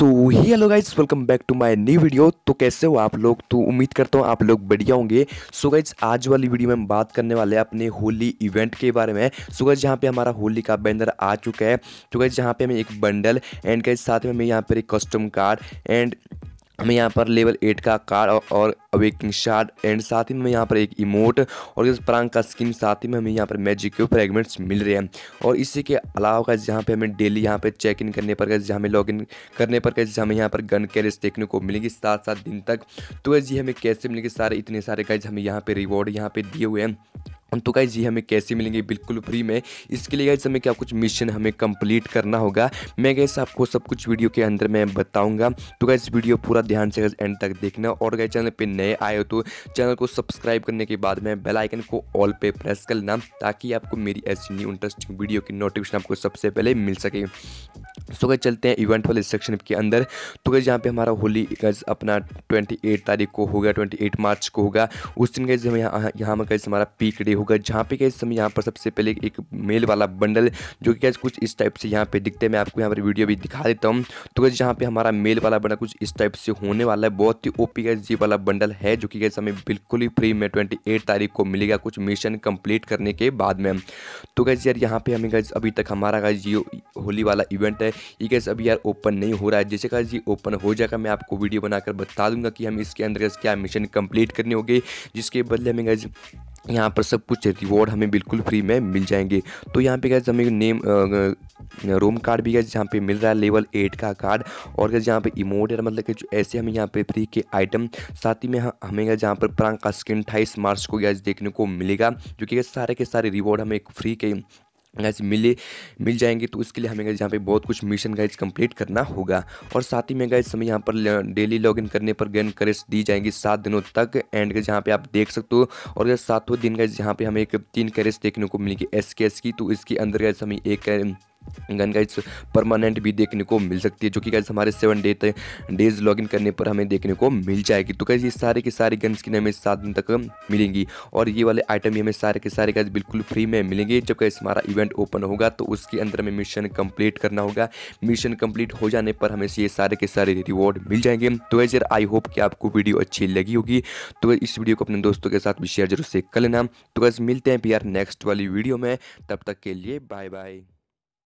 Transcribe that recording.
so hi hello guys welcome back to my new video तो कैसे हो आप लोग तो उम्मीद करता हूँ आप लोग बढ़िया होंगे सो so गाइज आज वाली वीडियो में हम बात करने वाले हैं अपने होली इवेंट के बारे में सो गाइज यहाँ पे हमारा होली का बैनर आ चुका है तो गाइज यहाँ पे हमें एक बंडल एंड गाइज साथ में हमें यहाँ पर एक कस्टम कार्ड एंड हमें यहाँ पर लेवल एट का कार्ड और अवेकिंग शार्ड एंड साथ ही में यहाँ पर एक इमोट और इस प्रांग का स्किन साथ ही में हमें यहाँ पर मैजिक के फ्रेगमेंट्स मिल रहे हैं और इसी के अलावा का जहाँ पे हमें डेली यहाँ पे चेक इन करने पर कैसे हमें लॉग इन करने पर कैसे हमें यहाँ पर गन कैरेज देखने को मिलेगी सात सात दिन तक तो ये हमें कैसे मिलेंगे सारे इतने सारे कैसे हमें यहाँ पर रिवॉर्ड यहाँ पर दिए हुए हैं तो गाइज ये हमें कैसे मिलेंगे बिल्कुल फ्री में इसके लिए गाइज हमें क्या कुछ मिशन हमें कंप्लीट करना होगा मैं गैस आपको सब कुछ वीडियो के अंदर मैं बताऊंगा तो गाइज वीडियो पूरा ध्यान से एंड तक देखना और गाइज चैनल पे नए आए हो तो चैनल को सब्सक्राइब करने के बाद में बेल आइकन को ऑल पे प्रेस कर लेना ताकि आपको मेरी ऐसी न्यू इंटरेस्टिंग वीडियो की नोटिफिकेशन आपको सबसे पहले मिल सके सो गए चलते हैं इवेंट वाले सेक्शन के अंदर तो गए यहाँ पे हमारा होली गज अपना 28 तारीख को होगा 28 मार्च को होगा उस दिन गए हम यहाँ यहाँ में हमारा पीक डे होगा जहाँ पे कैसे समय यहाँ पर सबसे पहले एक मेल वाला बंडल जो कि कुछ इस टाइप से यहाँ पे दिखते हैं मैं आपको यहाँ पर वीडियो भी दिखा देता हूँ तो कैसे यहाँ पे हमारा मेल वाला बंडल कुछ इस टाइप से होने वाला है बहुत ही ओपी का जी वाला बंडल है जो कि कैसे हमें बिल्कुल ही फ्री में ट्वेंटी तारीख को मिलेगा कुछ मिशन कंप्लीट करने के बाद में तो कैसे यार यहाँ पे हमें कैसे अभी तक हमारा का ये होली वाला इवेंट है ये कैसे अभी यार ओपन नहीं हो रहा है जैसे गैस ये ओपन हो जाएगा मैं आपको वीडियो बनाकर बता दूंगा कि हम इसके अंदर क्या मिशन कंप्लीट करनी होगी जिसके बदले हमें गैस यहाँ पर सब कुछ रिवॉर्ड हमें बिल्कुल फ्री में मिल जाएंगे तो यहाँ पे गए हमें नेम रोम कार्ड भी गया जहाँ पे मिल रहा है लेवल एट का कार्ड और गैस जहाँ पे इमोट है मतलब कि जो ऐसे हमें यहाँ पे फ्री के आइटम साथ ही में हाँ, हमें गए जहाँ पर प्रांग का स्किन अट्ठाईस मार्च को गैस देखने को मिलेगा जो कि सारे के सारे रिवॉर्ड हमें फ्री के गाइज मिले मिल जाएंगे तो उसके लिए हमें गाइज यहाँ पे बहुत कुछ मिशन गाइज कंप्लीट करना होगा और साथ ही में गाइज हमें यहाँ पर डेली लॉगिन करने पर गन करेज दी जाएंगी सात दिनों तक एंड गाइज यहाँ पे आप देख सकते हो और सातवें सातों दिन गाइज यहाँ पे हमें एक तीन करेज देखने को मिलेगी एस की तो इसके अंदर गाइज हमें एक गन गाइज परमानेंट भी देखने को मिल सकती है जो कि गाइस हमारे सेवन डे तक डेज इन करने पर हमें देखने को मिल जाएगी तो गाइस ये सारे के सारे गन्स की हमें सात दिन तक मिलेंगी और ये वाले आइटम भी हमें सारे के सारे गाइज बिल्कुल फ्री में मिलेंगे जब गाइस हमारा इवेंट ओपन होगा तो उसके अंदर हमें मिशन कम्प्लीट करना होगा मिशन कंप्लीट हो जाने पर हमें ये सारे के सारे रिवॉर्ड मिल जाएंगे तो गाइज यार आई होप कि आपको वीडियो अच्छी लगी होगी तो इस वीडियो को अपने दोस्तों के साथ भी शेयर जरूर से कर लेना तो गाइज मिलते हैं यार नेक्स्ट वाली वीडियो में तब तक के लिए बाय बाय